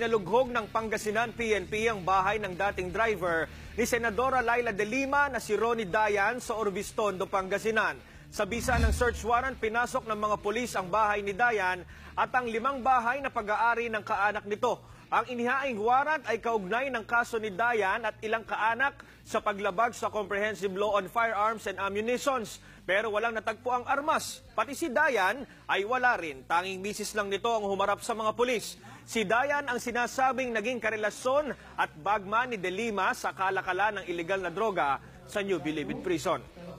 Pinalughog ng Pangasinan PNP ang bahay ng dating driver ni Senadora Laila de Lima na si Ronnie Dayan sa Orbistondo, Pangasinan. Sa bisa ng search warrant, pinasok ng mga pulis ang bahay ni Dayan at ang limang bahay na pag-aari ng kaanak nito. Ang inihaing warrant ay kaugnay ng kaso ni Dayan at ilang kaanak sa paglabag sa Comprehensive Law on Firearms and Ammunitions. Pero walang natagpo ang armas. Pati si Dayan ay wala rin. Tanging misis lang nito ang humarap sa mga pulis. Si Dayan ang sinasabing naging karelasyon at bagman ni De Lima sa kalakalan ng ilegal na droga sa New Bilibid Prison.